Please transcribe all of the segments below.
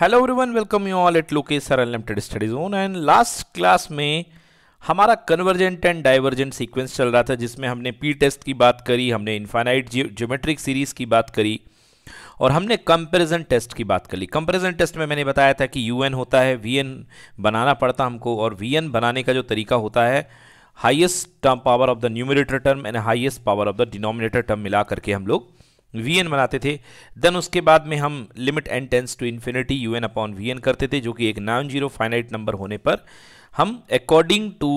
Hello everyone welcome you all at लोके sir unlimited study zone and last class में हमारा convergent and divergent sequence चल रहा था जिसमें हमने पी टेस्ट की बात करी हमने इन्फाइनाइट ज्योमेट्रिक सीरीज की बात करी और हमने कंपेरिजन टेस्ट की बात कर ली कंपेरिजन टेस्ट में मैंने बताया था कि यू होता है वी बनाना पड़ता हमको और वी बनाने का जो तरीका होता है highest term power of the numerator term and highest power of the denominator term मिला करके हम लोग वी एन बनाते थे देन उसके बाद में हम limit n tends to infinity u n upon v n करते थे जो कि एक नॉन जीरो फाइनाइट नंबर होने पर हम अकॉर्डिंग टू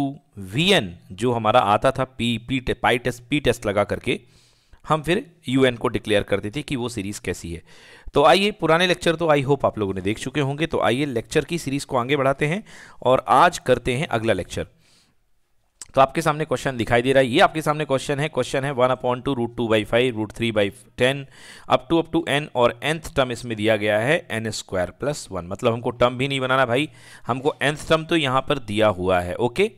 वी एन जो हमारा आता था पी पी टे, पाई टेस्ट पी टेस्ट लगा करके हम फिर यू एन को डिक्लेयर करते थे कि वो सीरीज़ कैसी है तो आइए पुराने लेक्चर तो आई होप आप लोगों ने देख चुके होंगे तो आइए लेक्चर की सीरीज़ को आगे बढ़ाते हैं और आज करते हैं अगला लेक्चर तो आपके सामने क्वेश्चन दिखाई दे रहा है ये आपके सामने क्वेश्चन है क्वेश्चन है one upon two root two by five root three by ten up to up to n और एंथ टर्म इसमें दिया गया है एन स्क्वायर प्लस वन मतलब हमको टर्म भी नहीं बनाना भाई हमको एंथ टर्म तो यहाँ पर दिया हुआ है ओके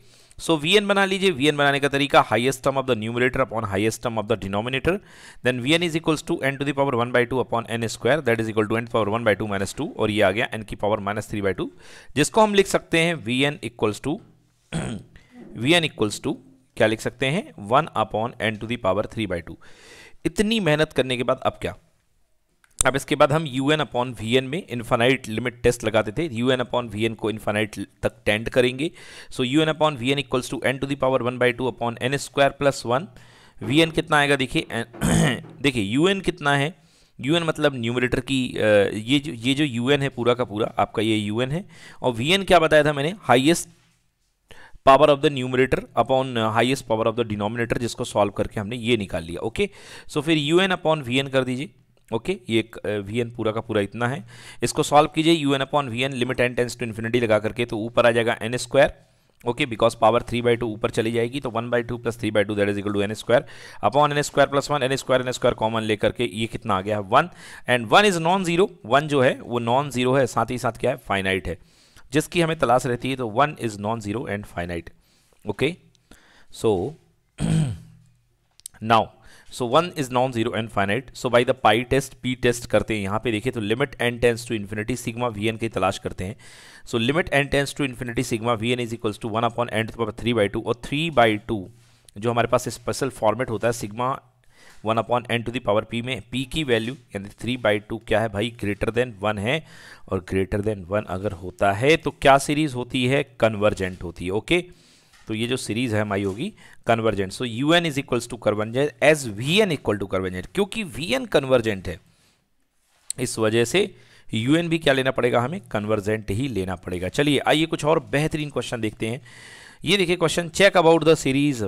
सो वी एन बना लीजिए वी एन बनाने का तरीका highest term of the numerator upon highest term of the denominator then v n is equals to n to the power one by two upon n square that is equal to n power one by two minus two और ये आ गया n की power minus three by two जिसको हम लिख सकते हैं v n equals to v n equals to क्या लिख सकते हैं one upon n to the power three by two इतनी मेहनत करने के बाद अब क्या अब इसके बाद हम u n upon v n में इन्फानाइट लिमिट टेस्ट लगाते थे u n upon v n को इन्फानाइट तक टेंड करेंगे so u n upon v n equals to n to the power one by two upon n square plus one v n कितना आएगा देखिए देखिए u n कितना है यू एन मतलब न्यूमरेटर की ये जो ये जो यू एन है पूरा का पूरा आपका ये यू एन है और वी एन क्या बताया था मैंने highest power of the numerator upon highest power of the denominator जिसको सॉल्व करके हमने ये निकाल लिया ओके सो फिर u n upon v n कर दीजिए ओके okay, ये वी एन uh, पूरा का पूरा इतना है इसको सॉल्व कीजिए u n upon v n limit n tends to infinity लगा करके तो ऊपर आ जाएगा n square okay because power three by to ऊपर चली जाएगी तो one by two plus three by two that is equal to n square upon n square plus one n square n square common लेकर के ये कितना आ गया है one and one is non zero one जो है वो नॉन जीरो है साथ ही साथ क्या है फाइनाइट है जिसकी हमें तलाश रहती है तो one is non zero and finite okay so now so one is non zero and finite so by the pi test p test करते हैं यहाँ पे देखिए तो limit n tends to infinity sigma v n की तलाश करते हैं so limit n tends to infinity sigma v n is equals to one upon n to power three by two और थ्री बाई टू जो हमारे पास special format होता है sigma one upon n to the power power p में p की value यानी three by two क्या है भाई ग्रेटर देन वन है और ग्रेटर देन वन अगर होता है तो क्या सीरीज़ होती है कन्वर्जेंट होती है ओके तो ये जो सीरीज़ है हमारी होगी convergent so u n is equal to convergent as v n equal to convergent क्योंकि वी एन कन्वर्जेंट है इस वजह से यू एन भी क्या लेना पड़ेगा हमें कन्वर्जेंट ही लेना पड़ेगा चलिए आइए कुछ और बेहतरीन क्वेश्चन देखते हैं ये देखिए question check about the series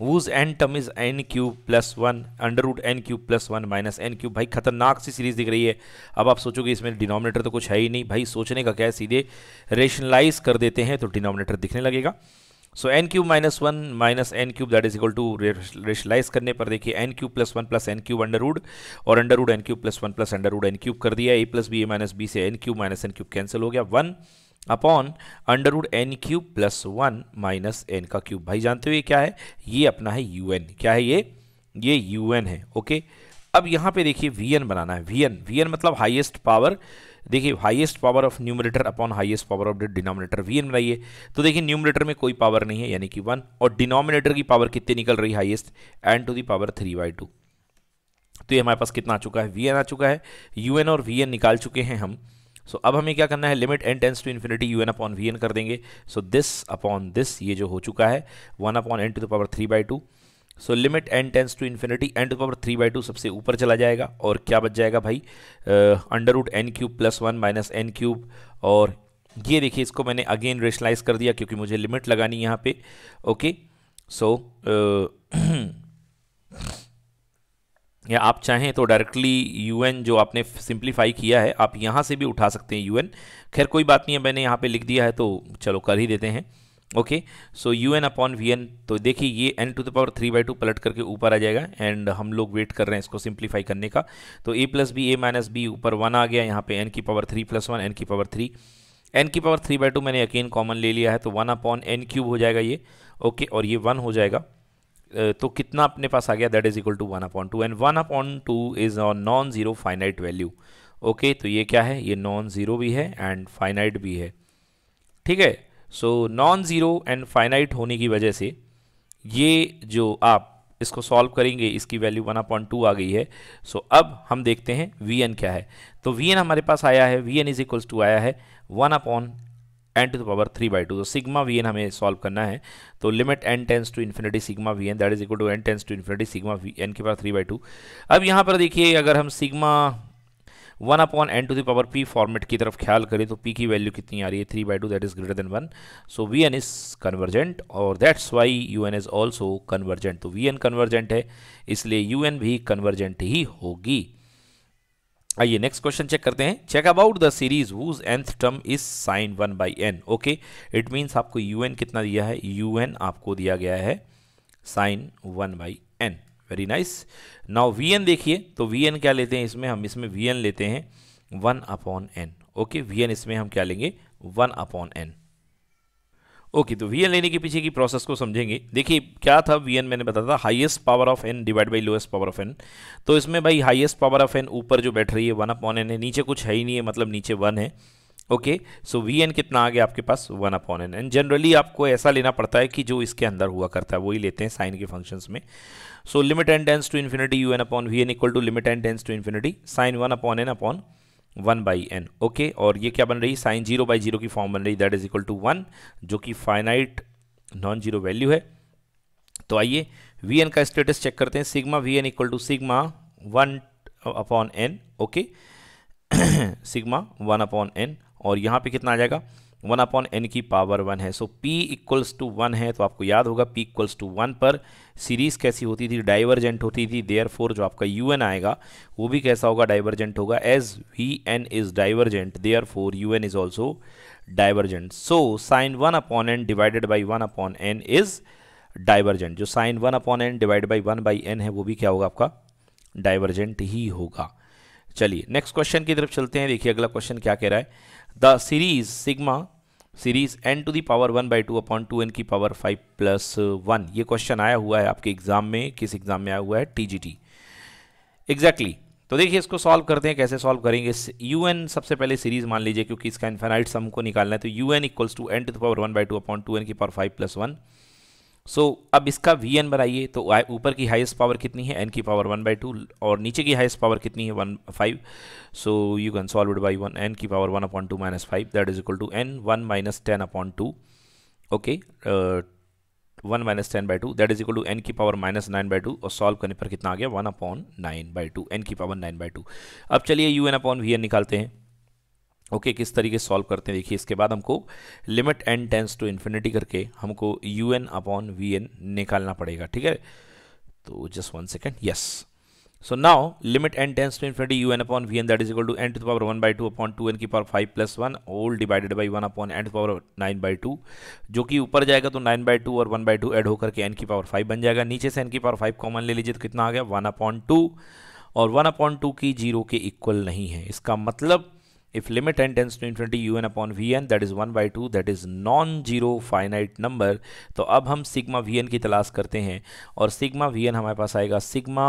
whose n term is n cube plus one under root n cube plus one minus n cube भाई खतरनाक सी सीरीज दिख रही है अब आप सोचोगे इसमें डिनोमिनेटर तो कुछ है ही नहीं भाई सोचने का क्या है सीधे रेशनलाइज कर देते हैं तो डिनोमिनेटर दिखने लगेगा so n cube minus one minus n cube that is equal to rationalize करने पर देखिए n cube plus one plus n cube under root और under root n cube plus one plus under root n cube कर दिया A plus B A minus B से n cube minus n cube cancel हो गया one upon under root n cube plus one minus n का cube भाई जानते हुए क्या है ये अपना है यू एन क्या है ये ये यू एन है ओके अब यहाँ पे देखिए वी एन बनाना है वी एन वी एन मतलब हाइएस्ट पावर देखिए highest power of numerator upon highest power of denominator v n बनाइए तो देखिए न्यूमरेटर में कोई पावर नहीं है यानी कि वन और डिनोमिनेटर की पावर कितनी निकल रही highest n to the power three by two तो ये हमारे पास कितना आ चुका है वी एन आ चुका है यू एन और वी एन निकाल चुके हैं हम सो so, अब हमें क्या करना है limit n tends to infinity u n upon v n कर देंगे सो दिस अपॉन दिस ये जो हो चुका है one upon n to the power three by two so limit n tends to infinity n to power three by two सबसे ऊपर चला जाएगा और क्या बच जाएगा भाई under root n cube plus one minus n cube और ये देखिए इसको मैंने अगेन रेशनलाइज कर दिया क्योंकि मुझे लिमिट लगानी यहाँ पे ओके सो so, uh, या आप चाहें तो डायरेक्टली यूएन जो आपने सिंप्लीफाई किया है आप यहाँ से भी उठा सकते हैं यूएन खैर कोई बात नहीं है मैंने यहाँ पे लिख दिया है तो चलो कर ही देते हैं okay so u n upon v n तो देखिए ये n to the power three by two पलट करके ऊपर आ जाएगा एंड हम लोग वेट कर रहे हैं इसको सिंप्लीफाई करने का तो A plus B A minus B ऊपर वन आ गया यहाँ पे एन की power three plus one n की पावर थ्री एन की पावर थ्री बाई टू मैंने अकेन कॉमन ले लिया है तो वन अपॉन एन क्यूब हो जाएगा ये ओके okay, और ये वन हो जाएगा तो कितना अपने पास आ गया that is equal to one upon two and one upon two is on non zero finite value okay तो ये क्या है ये नॉन जीरो भी है एंड फाइनाइट भी है ठीक है so non zero and finite होने की वजह से ये जो आप इसको सॉल्व करेंगे इसकी वैल्यू वन अपॉइंट टू आ गई है सो so, अब हम देखते हैं वी एन क्या है तो वी एन हमारे पास आया है v n is equals to आया है one upon n to the power three by two तो सिग्मा वी एन हमें सॉल्व करना है तो limit n tends to infinity sigma v n that is equal to n tends to infinity sigma v n के power three by two अब यहाँ पर देखिए अगर हम sigma one upon n to the power p format की तरफ ख्याल करें तो पी की वैल्यू कितनी आ रही है three by two that is greater than one so v n is convergent और that's why u n is also convergent तो वी एन कन्वर्जेंट है इसलिए यू एन भी कन्वर्जेंट ही होगी आइए नेक्स्ट क्वेश्चन चेक करते हैं check about the series whose nth term is sine one by n okay it means आपको यू एन कितना दिया है यू एन आपको दिया गया है sign one by n very nice now v n देखिए तो वी एन क्या लेते हैं इसमें हम इसमें वी एन लेते हैं one upon n okay v n इसमें हम क्या लेंगे वन अपॉन एन ओके तो वी लेने के पीछे की प्रोसेस को समझेंगे देखिए क्या था वी मैंने बताया था highest power of n divide by lowest power of n तो इसमें भाई हाईएस्ट पावर ऑफ एन ऊपर जो बैठ रही है वन अपॉन एन है नीचे कुछ है ही नहीं है मतलब नीचे वन है ओके सो वी एन कितना आ गया आपके पास one upon n and generally आपको ऐसा लेना पड़ता है कि जो इसके अंदर हुआ करता है वही लेते हैं साइन के फंक्शंस में so limit and tends to infinity u n upon v n equal to limit and tends to infinity sine one upon n upon one by n okay और ये क्या बन रही है साइन जीरो बाई जीरो की form बन रही that is equal to one जो कि फाइनाइट नॉन जीरो वैल्यू है तो आइए वी एन का स्टेटस चेक करते हैं sigma v n equal to sigma one upon n okay sigma one upon n और यहाँ पे कितना आ जाएगा वन अपॉन एन की पावर वन है so p equals to one है तो आपको याद होगा पी इक्वल्स टू वन पर सीरीज़ कैसी होती थी डाइवर्जेंट होती थी देयर फोर जो आपका यू एन आएगा वो भी कैसा होगा डाइवर्जेंट होगा as v n is divergent therefore u n is also divergent so sine one upon n divided by one upon n is divergent जो sine one upon n divide by one by n है वो भी क्या होगा आपका divergent ही होगा चलिए next question की तरफ चलते हैं देखिए अगला क्वेश्चन क्या कह रहा है the series sigma series n to the power power one by two upon two n की पावर फाइव प्लस वन ये क्वेश्चन आया हुआ है आपके एग्जाम में किस एग्जाम में आया हुआ है टी जी टी एग्जैक्टली तो देखिए इसको सॉल्व करते हैं कैसे सॉल्व करेंगे यू एन सबसे पहले सीरीज मान लीजिए क्योंकि इसका इन्फेनाइट सम को निकालना है तो u n equals to n to the power one by two upon two n की power five plus one so so, अब इसका वी एन बनाइए तो ऊपर की हाईएस्ट पावर कितनी है एन की पावर वन बाई टू और नीचे की हाईएस्ट पावर कितनी है one five so you can solve it by one n की power one upon two minus five that is equal to n one minus ten upon two okay one minus ten by two that is equal to n की power minus nine by two और solve करने पर कितना आ गया one upon nine by two n की power nine by two अब चलिए u n upon v n निकालते हैं ओके okay, किस तरीके सॉल्व करते हैं देखिए इसके बाद हमको limit n tends to infinity करके हमको u n upon v n निकालना पड़ेगा ठीक है तो just one second yes so now limit n tends to infinity u n upon v n that is equal to n to power one by two upon two n की power five plus one whole divided by one upon n to power nine by two जो कि ऊपर जाएगा तो nine by two और one by two add होकर के N की पावर फाइव बन जाएगा नीचे से एन की पावर फाइव कॉमन ले लीजिए तो कितना आ गया वन अपॉन टू और वन अपॉन टू की जीरो के इक्वल नहीं है इसका मतलब if limit if tends n tends u n un v n that is one by two that is non zero finite number तो अब हम वी एन की तलाश करते हैं और वी एन हमारे पास आएगा sigma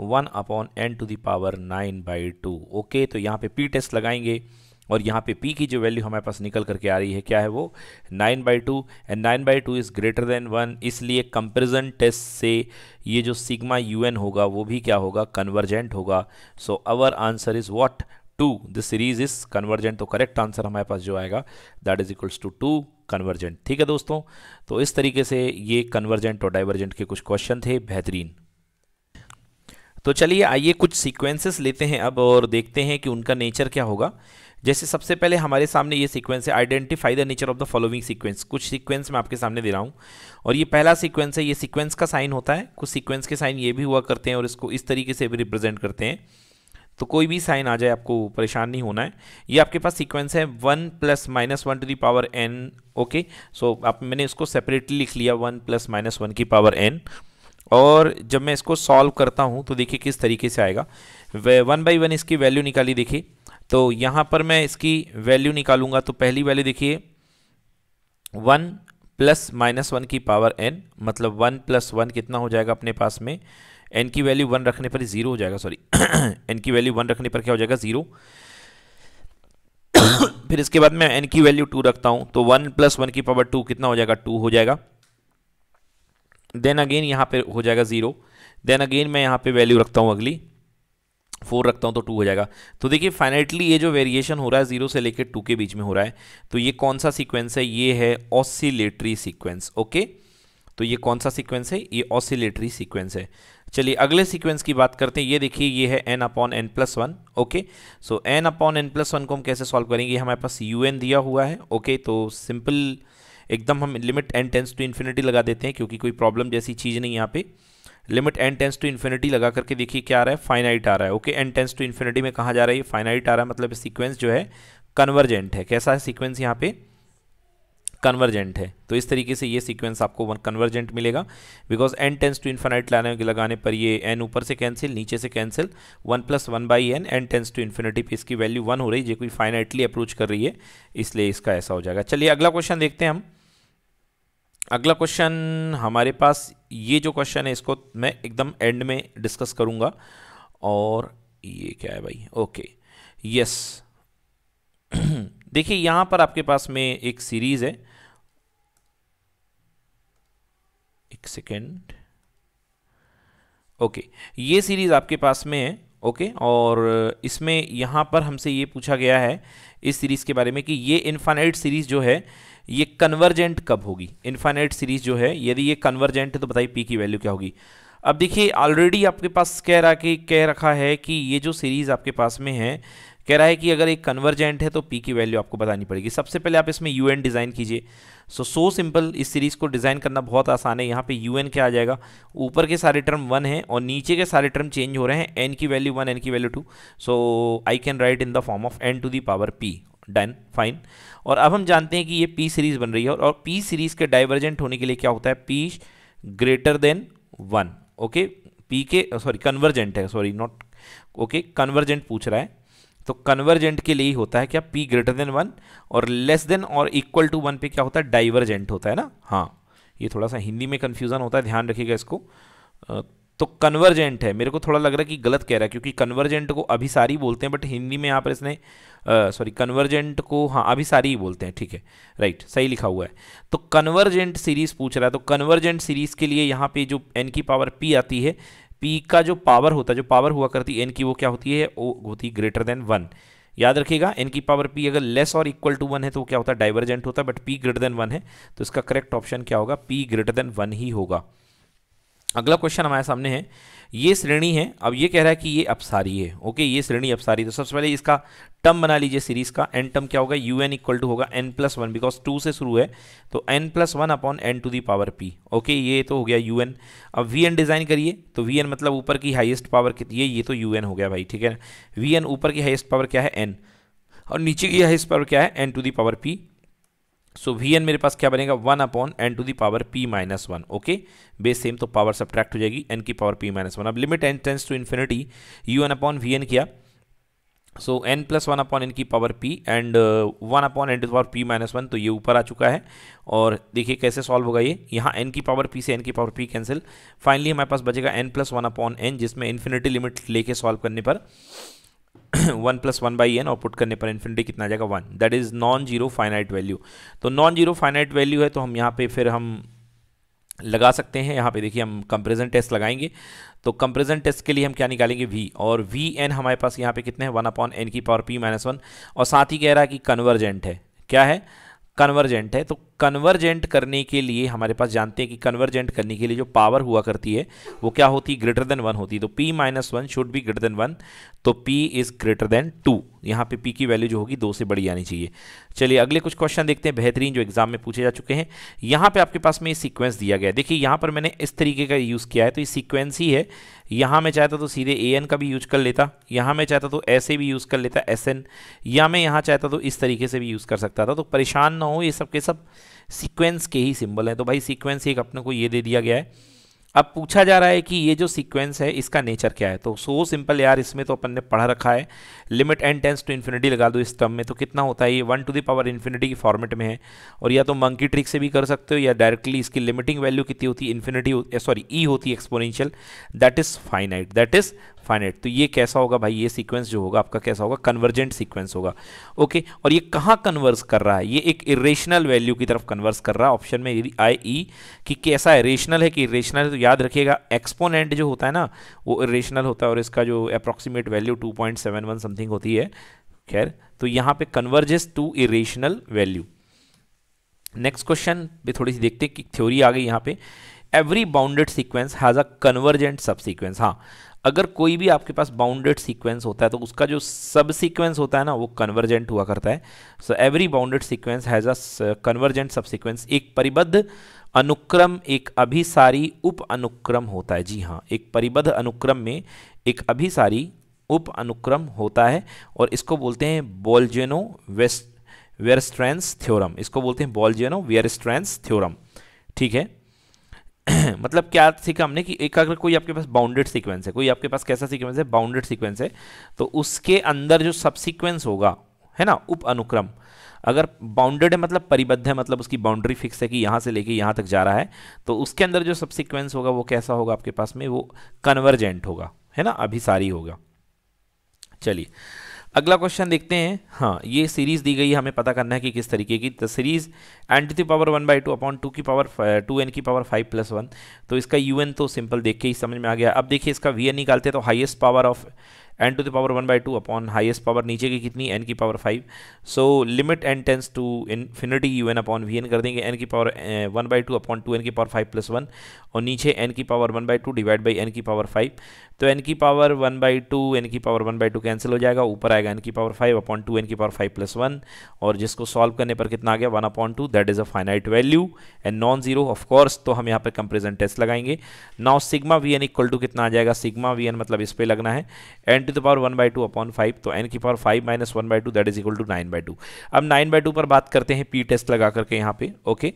one upon n to the power 9 by 2 okay तो यहाँ पे पी टेस्ट लगाएंगे और यहाँ पे पी की जो वैल्यू हमारे पास निकल करके आ रही है क्या है वो nine by two and nine by two is greater than one इसलिए कंपेरिजन टेस्ट से ये जो सिग्मा यू एन होगा वो भी क्या होगा कन्वर्जेंट होगा so our answer is what two the series is convergent तो करेक्ट आंसर हमारे पास जो आएगा that is equals to two convergent ठीक है दोस्तों तो इस तरीके से ये कन्वर्जेंट और डाइवर्जेंट के कुछ क्वेश्चन थे बेहतरीन तो चलिए आइए कुछ सीक्वेंसेस लेते हैं अब और देखते हैं कि उनका नेचर क्या होगा जैसे सबसे पहले हमारे सामने ये सीक्वेंस है identify the nature of the following sequence कुछ सीक्वेंस मैं आपके सामने दे रहा हूँ और ये पहला सीक्वेंस है ये सीक्वेंस का साइन होता है कुछ सीक्वेंस के साइन ये भी हुआ करते हैं और इसको इस तरीके से भी रिप्रेजेंट करते हैं तो कोई भी साइन आ जाए आपको परेशान नहीं होना है ये आपके पास सीक्वेंस है one plus minus one to the power n okay so आप मैंने इसको सेपरेटली लिख लिया वन प्लस माइनस वन की पावर एन और जब मैं इसको सॉल्व करता हूँ तो देखिए किस तरीके से आएगा वन बाई वन इसकी वैल्यू निकाली देखिए तो यहाँ पर मैं इसकी वैल्यू निकालूंगा तो पहली वैल्यू देखिए वन प्लस माइनस वन की पावर एन मतलब वन प्लस वन कितना हो जाएगा अपने पास में एन की वैल्यू वन रखने पर ज़ीरो हो जाएगा सॉरी एन की वैल्यू वन रखने पर क्या हो जाएगा ज़ीरो फिर इसके बाद मैं एन की वैल्यू टू रखता हूं तो वन प्लस वन की पावर टू कितना हो जाएगा टू हो जाएगा देन अगेन यहां पर हो जाएगा ज़ीरो देन अगेन मैं यहाँ पे वैल्यू रखता हूं अगली फोर रखता हूं तो टू हो जाएगा तो देखिए फाइनेटली ये जो वेरिएशन हो रहा है जीरो से लेकर टू के बीच में हो रहा है तो ये कौन सा सीक्वेंस है ये है ऑसिलेटरी सीक्वेंस ओके तो ये कौन सा सीक्वेंस है ये ऑसिलेटरी सीक्वेंस है चलिए अगले सीक्वेंस की बात करते हैं ये देखिए ये है n upon n plus one okay so n upon n plus one को हम कैसे सॉल्व करेंगे हमारे पास यू एन दिया हुआ है ओके okay, तो सिंपल एकदम हम limit n tends to infinity लगा देते हैं क्योंकि कोई प्रॉब्लम जैसी चीज़ नहीं यहाँ पे limit n tends to infinity लगा करके देखिए क्या आ रहा है फाइनाइट आ रहा है okay n tends to infinity में कहाँ जा रहा है ये फाइनाइट आ रहा है मतलब सीक्वेंस जो है कन्वर्जेंट है कैसा है सीक्वेंस यहाँ पे कन्वर्जेंट है तो इस तरीके से ये सीक्वेंस आपको वन कन्वर्जेंट मिलेगा because n tends to infinite लाने लगाने पर ये एन ऊपर से कैंसिल नीचे से cancel one plus one by n n tends to infinity पे इसकी वैल्यू वन हो रही है जो कोई फाइनाइटली अप्रोच कर रही है इसलिए इसका ऐसा हो जाएगा चलिए अगला क्वेश्चन देखते हैं हम अगला क्वेश्चन हमारे पास ये जो क्वेश्चन है इसको मैं एकदम एंड में डिस्कस करूँगा और ये क्या है भाई ओके यस देखिए यहाँ पर आपके पास में एक सीरीज़ है एक सेकेंड ओके ये सीरीज़ आपके पास में है ओके और इसमें यहाँ पर हमसे ये पूछा गया है इस सीरीज़ के बारे में कि ये इन्फानाइट सीरीज़ जो है ये कन्वर्जेंट कब होगी इन्फानाइट सीरीज़ जो है यदि ये कन्वर्जेंट है तो बताइए पी की वैल्यू क्या होगी अब देखिए ऑलरेडी आपके पास कह रहा कि कह रखा है कि ये जो सीरीज़ आपके पास में है कह रहा है कि अगर एक कन्वर्जेंट है तो पी की वैल्यू आपको बतानी पड़ेगी सबसे पहले आप इसमें यू एन डिज़ाइन कीजिए सो सो सिंपल इस सीरीज़ को डिज़ाइन करना बहुत आसान है यहाँ पे यू एन क्या आ जाएगा ऊपर के सारे टर्म वन है और नीचे के सारे टर्म चेंज हो रहे हैं एन की वैल्यू वन एन की value two so I can write in the form of n to the power p done fine और अब हम जानते हैं कि ये पी सीरीज़ बन रही है और पी सीरीज़ के डाइवर्जेंट होने के लिए क्या होता है p greater than one okay p के सॉरी कन्वर्जेंट है सॉरी नॉट ओके कन्वर्जेंट पूछ रहा है तो कन्वर्जेंट के लिए ही होता है क्या पी ग्रेटर देन वन और लेस देन और इक्वल टू वन पे क्या होता है डाइवर्जेंट होता है ना हाँ ये थोड़ा सा हिंदी में कन्फ्यूज़न होता है ध्यान रखिएगा इसको तो कन्वर्जेंट है मेरे को थोड़ा लग रहा है कि गलत कह रहा है क्योंकि कन्वर्जेंट को अभिसारी बोलते हैं बट हिंदी में यहाँ पर इसने सॉरी कन्वर्जेंट को हाँ अभिसारी ही बोलते हैं ठीक है राइट right, सही लिखा हुआ है तो कन्वर्जेंट सीरीज़ पूछ रहा है तो कन्वर्जेंट सीरीज़ के लिए यहाँ पे जो एन की पावर पी आती है पी का जो पावर होता है जो पावर हुआ करती एन की वो क्या होती है वो होती ग्रेटर देन वन याद रखिएगा एन की पावर पी अगर लेस और इक्वल टू वन है तो क्या होता है डाइवर्जेंट होता है but p greater than one है तो इसका करेक्ट ऑप्शन क्या होगा पी ग्रेटर देन वन ही होगा अगला क्वेश्चन हमारे सामने है ये श्रेणी है अब ये कह रहा है कि ये अपसारी है ओके ये श्रेणी अपसारी तो सबसे पहले इसका टर्म बना लीजिए सीरीज का एन टर्म क्या होगा यू एन इक्वल टू होगा n plus one because two से शुरू है तो n plus one upon n to the power p okay ये तो हो गया यू एन अब वी एन डिज़ाइन करिए तो वी एन मतलब ऊपर की हाइएस्ट पावर कितनी है ये तो यू एन हो गया भाई ठीक है ना वी एन ऊपर की हाइएस्ट पावर क्या है एन और नीचे की हाइएस्ट पावर क्या है n to the power p so v n मेरे पास क्या बनेगा one upon n to the power p minus one okay base same तो पावर सब्ट्रैक्ट हो जाएगी एन की पावर पी माइनस वन अब limit n tends to infinity u n upon v n किया so n plus one upon n की power p and one upon n to power p minus one तो ये ऊपर आ चुका है और देखिए कैसे सॉल्व होगा ये यहाँ एन की पावर पी से एन की पावर पी कैंसिल फाइनली हमारे पास बचेगा n plus one upon n जिसमें इन्फिनिटी लिमिट लेके सॉल्व करने पर one plus one by n और पुट करने पर इन्फिनिटी कितना आ जाएगा one that is non zero finite value तो नॉन जीरो फाइनाइट वैल्यू है तो हम यहाँ पे फिर हम लगा सकते हैं यहाँ पे देखिए हम कंपेरिजन टेस्ट लगाएंगे तो कंपेरिजन टेस्ट के लिए हम क्या निकालेंगे वी और वी एन हमारे पास यहाँ पे कितने हैं वन अपॉन एन की पावर पी माइनस वन और साथ ही कह रहा है कि कन्वर्जेंट है क्या है कन्वर्जेंट है तो कन्वर्जेंट करने के लिए हमारे पास जानते हैं कि कन्वर्जेंट करने के लिए जो पावर हुआ करती है वो क्या होती है ग्रेटर देन वन होती है तो पी माइनस वन शुड भी ग्रेटर देन वन तो p is greater than two यहाँ पे पी की वैल्यू जो होगी दो से बड़ी आनी चाहिए चलिए अगले कुछ क्वेश्चन देखते हैं बेहतरीन जो एग्जाम में पूछे जा चुके हैं यहाँ पर आपके पास में ये दिया गया देखिए यहाँ पर मैंने इस तरीके का यूज़ किया है तो ये सिक्वेंस ही है यहाँ मैं चाहता तो सीधे ए एन का भी यूज कर लेता यहाँ मैं चाहता तो ऐसे भी यूज़ कर लेता एस एन या मैं यहाँ चाहता तो इस तरीके से भी यूज़ कर सकता था तो परेशान ना हो ये सब के सब सीक्वेंस के ही सिंबल हैं तो भाई सीक्वेंस एक अपने को ये दे दिया गया है अब पूछा जा रहा है कि ये जो सीक्वेंस है इसका नेचर क्या है तो सो सिंपल यार इसमें तो अपन ने पढ़ा रखा है limit and tends to infinity लगा दो इस टर्म में तो कितना होता है ये one to the power infinity की फॉर्मेट में है और या तो मंकी ट्रिक से भी कर सकते हो या डायरेक्टली इसकी लिमिटिंग वैल्यू कितनी होती है इन्फिनिटी सॉरी ई होती है exponential that is finite that is finite तो ये कैसा होगा भाई ये सीक्वेंस जो होगा आपका कैसा होगा कन्वर्जेंट सीक्वेंस होगा ओके और ये कहाँ कन्वर्स कर रहा है ये एक इरेशनल वैल्यू की तरफ कन्वर्स कर रहा है ऑप्शन में आई ई e, कि कैसा इरेशनल है कि इरेशनल है तो याद रखिएगा एक्सपोनेंट जो होता है ना वो इरेशनल होता है और इसका जो अप्रॉक्सीमेट वैल्यू टू समथिंग होती है खैर तो यहाँ पर converges to irrational value next question भी थोड़ी सी देखते हैं कि थ्योरी आ गई यहाँ पे every bounded sequence has a convergent sub sequence हाँ अगर कोई भी आपके पास बाउंडेड सीक्वेंस होता है तो उसका जो सब सीक्वेंस होता है ना वो कन्वर्जेंट हुआ करता है so every bounded sequence has a convergent sub sequence एक परिबद्ध अनुक्रम एक अभिसारी उप अनुक्रम होता है जी हाँ एक परिबद्ध अनुक्रम में एक अभिसारी उप अनुक्रम होता है और इसको बोलते हैं बोलजेनो वेस्ट वेयरस्ट्रेंस थ्योरम इसको बोलते हैं बॉलजेनो वेयरस्ट्रेंस थ्योरम ठीक है मतलब क्या सीखा हमने कि एक अगर कोई आपके पास बाउंडेड सीक्वेंस है कोई आपके पास कैसा सीक्वेंस है बाउंडेड सीक्वेंस है तो उसके अंदर जो सब सीक्वेंस होगा है ना उप अनुक्रम अगर बाउंडेड है मतलब परिबद्ध है मतलब उसकी बाउंड्री फिक्स है कि यहाँ से लेके यहाँ तक जा रहा है तो उसके अंदर जो सब सीक्वेंस होगा वो कैसा होगा आपके पास में वो कन्वर्जेंट होगा है ना अभिसारी होगा चलिए अगला क्वेश्चन देखते हैं हाँ ये सीरीज़ दी गई है हमें पता करना है कि किस तरीके की the series n to the power one by two upon two की पावर टू एन की पावर फाइव प्लस वन तो इसका यू एन तो सिंपल देख के ही समझ में आ गया अब देखिए इसका वी एन निकालते हैं तो highest power of n to the power one by two upon highest power नीचे की कितनी एन की power five so limit n tends to infinity u n upon v n कर देंगे एन की power one by two upon two n की power five plus one और नीचे एन की power one by two divide by n की power five तो n की power one by two n की power one by two cancel हो जाएगा ऊपर आएगा एन की power five upon two n की पावर फाइव प्लस वन और जिसको सॉल्व करने पर कितना आ गया one upon two that is a finite value and non zero of course तो हम यहाँ पर कंपेरिजन टेस्ट लगाएंगे now sigma v n equal to कितना आ जाएगा सिग्मा वी एन मतलब इस पर लगना है n to the power one by two upon five तो एन की power five minus one by two that is equal to nine by two अब नाइन बाई टू पर बात करते हैं पी टेस्ट लगा करके यहाँ पे ओके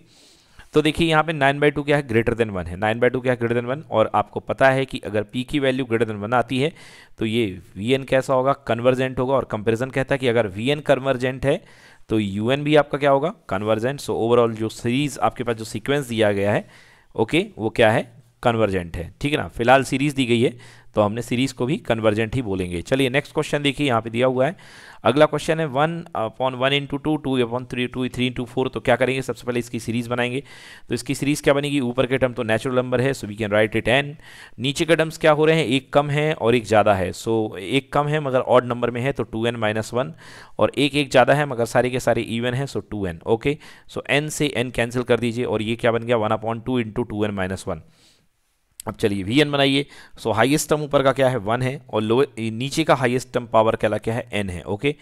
तो देखिए यहाँ पे नाइन बाई टू क्या है ग्रेटर देन वन है नाइन बाई टू क्या ग्रेटर देन वन और आपको पता है कि अगर पी की वैल्यू ग्रेटर देन वन आती है तो ये वी एन कैसा होगा कन्वर्जेंट होगा और कंपेरिजन कहता है कि अगर वी एन कन्वर्जेंट है तो यू एन भी आपका क्या होगा कन्वर्जेंट सो ओवरऑल जो सीरीज़ आपके पास जो सिक्वेंस दिया गया है ओके okay, वो क्या है कन्वर्जेंट है ठीक है ना फिलहाल सीरीज़ दी गई है तो हमने सीरीज़ को भी कन्वर्जेंट ही बोलेंगे चलिए नेक्स्ट क्वेश्चन देखिए यहाँ पे दिया हुआ है अगला क्वेश्चन है one upon one into two two upon three two three into four तो क्या करेंगे सबसे पहले इसकी सीरीज़ बनाएंगे तो इसकी सीरीज़ क्या बनेगी ऊपर के टर्म तो नेचुरल नंबर है so we can write it n नीचे के टर्म्स क्या हो रहे हैं एक कम है और एक ज़्यादा है सो so, एक कम है मगर ऑड नंबर में है तो टू एन माइनस वन और एक एक ज़्यादा है मगर सारे के सारे ईवन है so two n okay so n से एन कैंसिल कर दीजिए और ये क्या बन गया one upon two into two n minus one अब चलिए वी एन बनाइए सो हाइएस्ट टर्म ऊपर का क्या है वन है और लो नीचे का हाइएस्ट टर्म पावर क्या क्या है एन है okay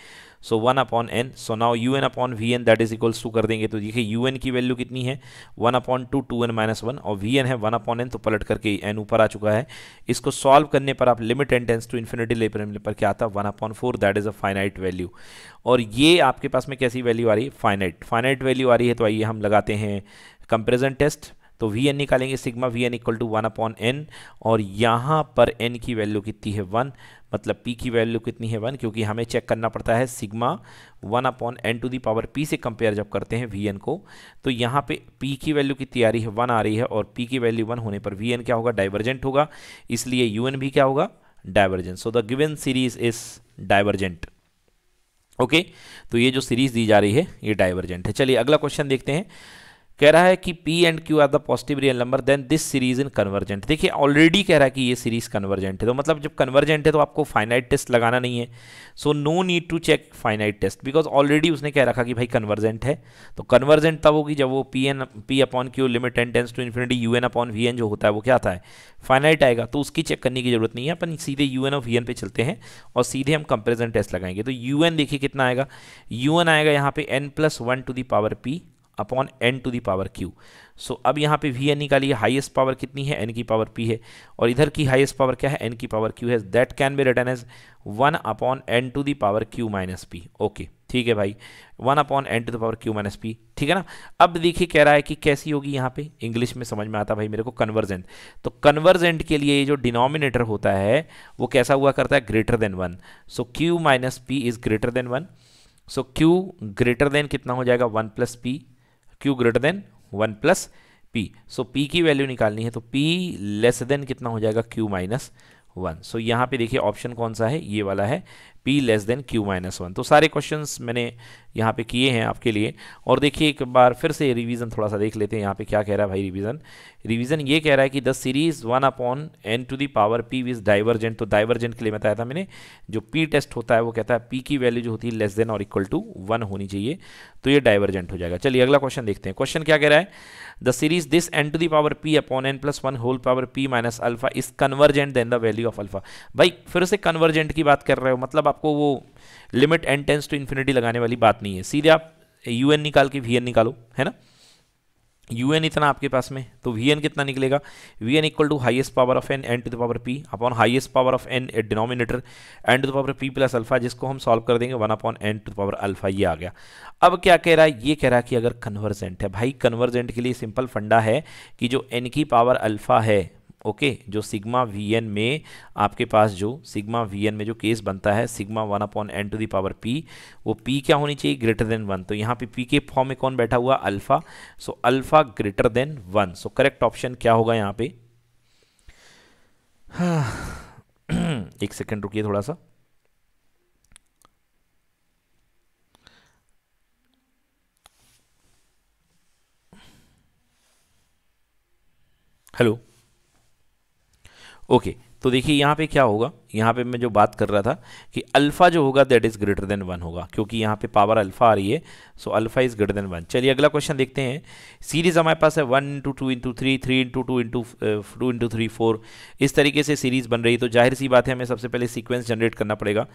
so one upon n so now u n upon v n that is equals to कर देंगे तो देखिए यू एन की वैल्यू कितनी है one upon two two n minus one और वी एन है वन अपॉन एन तो पलट करके एन ऊपर आ चुका है इसको सॉल्व करने पर आप limit n tends to infinity लेपर पर क्या आता है one upon four that is a finite value और ये आपके पास में कैसी वैल्यू आ रही है फाइनाइट फाइनाइट वैल्यू आ रही है तो आइए हम लगाते हैं कंपेरिजन टेस्ट तो वी एन निकालेंगे sigma v n equal to one upon n और यहाँ पर एन की वैल्यू कितनी है वन मतलब पी की वैल्यू कितनी है वन क्योंकि हमें चेक करना पड़ता है sigma one upon n to the power p से कंपेयर जब करते हैं वी एन को तो यहाँ पे पी की वैल्यू कितनी आ रही है वन आ रही है और पी की वैल्यू वन होने पर वी एन क्या होगा डाइवर्जेंट होगा इसलिए यू एन भी क्या होगा divergent so the given series is divergent okay तो ये जो सीरीज दी जा रही है ये डाइवर्जेंट है चलिए अगला क्वेश्चन देखते हैं कह रहा है कि p and q are the positive real number then this series in convergent देखिए ऑलरेडी कह रहा है कि ये सीरीज कन्वर्जेंट है तो मतलब जब कन्वर्जेंट है तो आपको फाइनाइट टेस्ट लगाना नहीं है so no need to check finite test because already उसने कह रखा कि भाई कन्वर्जेंट है तो कन्वर्जेंट तब होगी जब वो p n p upon q limit n tends to infinity u n upon v n जो होता है वो क्या था है फाइनाइट आएगा तो उसकी चेक करने की जरूरत नहीं है अपन सीधे यू एन और वी एन पे चलते हैं और सीधे हम कंपेरिजन टेस्ट लगाएंगे तो यू एन देखिए कितना आएगा यू एन आएगा यहाँ पे n plus one to the power p upon n to the power q so अब यहाँ पे वी एन निकालिए हाईएस्ट पावर कितनी है एन की पावर पी है और इधर की हाईएस्ट पावर क्या है एन की पावर क्यू है that can be written as one upon n to the power q minus p okay ठीक है भाई one upon n to the power q minus p ठीक है ना अब देखिए कह रहा है कि कैसी होगी यहाँ पे इंग्लिश में समझ में आता भाई मेरे को कन्वर्जेंट तो कन्वर्जेंट के लिए ये जो डिनोमिनेटर होता है वो कैसा हुआ करता है greater than one so q minus p is greater than one so q greater than कितना हो जाएगा one plus p q greater than one plus p so p की वैल्यू निकालनी है तो पी लेस देन कितना हो जाएगा क्यू माइनस वन सो यहाँ पे देखिए ऑप्शन कौन सा है ये वाला है p less than q minus one तो सारे क्वेश्चन मैंने यहाँ पे किए हैं आपके लिए और देखिए एक बार फिर से रिवीजन थोड़ा सा देख लेते हैं यहाँ पे क्या कह रहा है भाई रिवीजन रिवीजन ये कह रहा है कि the series one upon n to the power p is divergent तो डाइवर्जेंट के लिए बताया था मैंने जो p टेस्ट होता है वो कहता है p की वैल्यू जो होती है लेस देन और इक्वल टू वन होनी चाहिए तो ये डाइवर्जेंट हो जाएगा चलिए अगला क्वेश्चन देखते हैं क्वेश्चन क्या कह रहा है the series this n to the power p upon n plus one whole power p minus alpha is convergent then the value of alpha भाई फिर से कन्वर्जेंट की बात कर रहे हो मतलब आपको वो limit and tends to infinity लगाने वाली बात नहीं है सीधे आप यू एन निकाल के वी एन निकालो है ना यू एन इतना आपके पास में तो वी एन कितना निकलेगा v n equal to highest power of n n to the power p upon highest power of n at denominator n to the power p plus alpha जिसको हम solve कर देंगे one upon n to the power alpha ये आ गया अब क्या कह रहा है ये कह रहा है कि अगर कन्वर्जेंट है भाई कन्वर्जेंट के लिए सिंपल फंडा है कि जो एन की पावर अल्फा है ओके जो सिग्मा वी एन में आपके पास जो सिग्मा वी एन में जो केस बनता है sigma one upon n to the power p वो पी क्या होनी चाहिए ग्रेटर देन वन तो यहाँ पे पी के फॉर्म में कौन बैठा हुआ alpha so alpha greater than one so correct option क्या होगा यहाँ पे हाँ। एक सेकेंड रुकिए थोड़ा सा हेलो ओके तो देखिए यहाँ पे क्या होगा यहाँ पे मैं जो बात कर रहा था कि अल्फ़ा जो होगा that is greater than one होगा क्योंकि यहाँ पे पावर अल्फ़ा आ रही है so alpha is greater than one चलिए अगला क्वेश्चन देखते हैं सीरीज़ हमारे पास है one into two into three three into two into two into three four इस तरीके से सीरीज़ बन रही है तो जाहिर सी बात है हमें सबसे पहले सीक्वेंस जनरेट करना पड़ेगा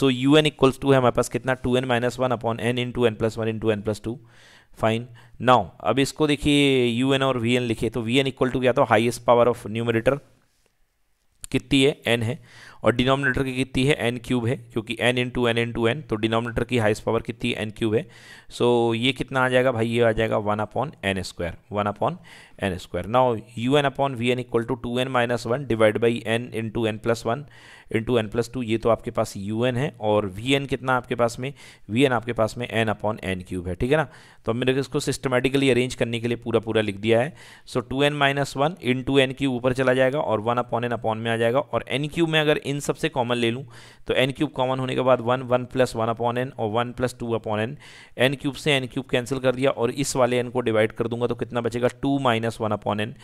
so u n equals to है हमारे पास कितना two n minus one upon n into n plus one into n plus two fine now अब इसको देखिए यू एन और वी एन लिखे तो वी एन इक्वल टू क्या था हाइएस्ट पावर ऑफ न्यूमरेटर कितनी है एन है और डिनोमिनेटर की कितनी है एन क्यूब है क्योंकि n into n into n तो डिनोमिनेटर की हाइस्ट पावर कितनी है एन क्यूब है सो so, ये कितना आ जाएगा भाई ये आ जाएगा one upon n square one upon n square u n upon v n equal to two n minus one divide by n in two n plus one in two n plus two ये तो आपके पास you N है और v n कितना आपके पास में V N आपके पास में एन अपॉन एन क्यूब है ठीक है ना तो अब मैंने इसको सिस्टमेटिकली अरेंज करने के लिए पूरा पूरा लिख दिया है so two n minus one in two n cube ऊपर चला जाएगा और वन अपॉन एन अपॉन में आ जाएगा और एन क्यूब में अगर इन सबसे कॉमन ले लूँ तो एन क्यूब कॉमन होने के बाद one one plus one upon n और one plus two upon n n cube से एन क्यूब कैंसिल कर दिया और इस वाले एन को डिवाइड कर दूंगा तो कितना बचेगा two minus minus one upon n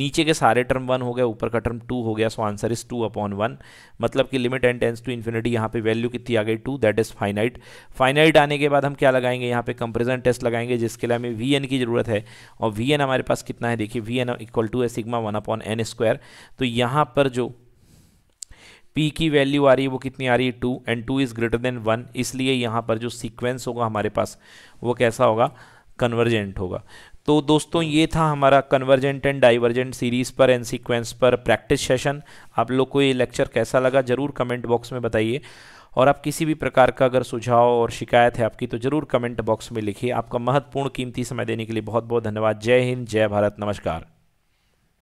नीचे के सारे टर्म वन हो गया ऊपर का टर्म टू हो गया so answer is two upon one मतलब कि limit n tends to infinity यहाँ पे वैल्यू कितनी आ गई two that is finite finite आने के बाद हम क्या लगाएंगे यहाँ पे कंपेरिजन टेस्ट लगाएंगे जिसके लिए हमें वी एन की जरूरत है और वी एन हमारे पास कितना है देखिए वी एन इक्वल टू है sigma one upon n square तो यहाँ पर जो P की वैल्यू आ रही है वो कितनी आ रही है two and two is greater than one इसलिए यहाँ पर जो सीक्वेंस होगा हमारे पास वो कैसा होगा कन्वर्जेंट होगा तो दोस्तों ये था हमारा कन्वर्जेंट एंड डाइवर्जेंट सीरीज़ पर एंड सीक्वेंस पर प्रैक्टिस सेशन आप लोग को ये लेक्चर कैसा लगा ज़रूर कमेंट बॉक्स में बताइए और आप किसी भी प्रकार का अगर सुझाव और शिकायत है आपकी तो ज़रूर कमेंट बॉक्स में लिखिए आपका महत्वपूर्ण कीमती समय देने के लिए बहुत बहुत धन्यवाद जय हिंद जय भारत नमस्कार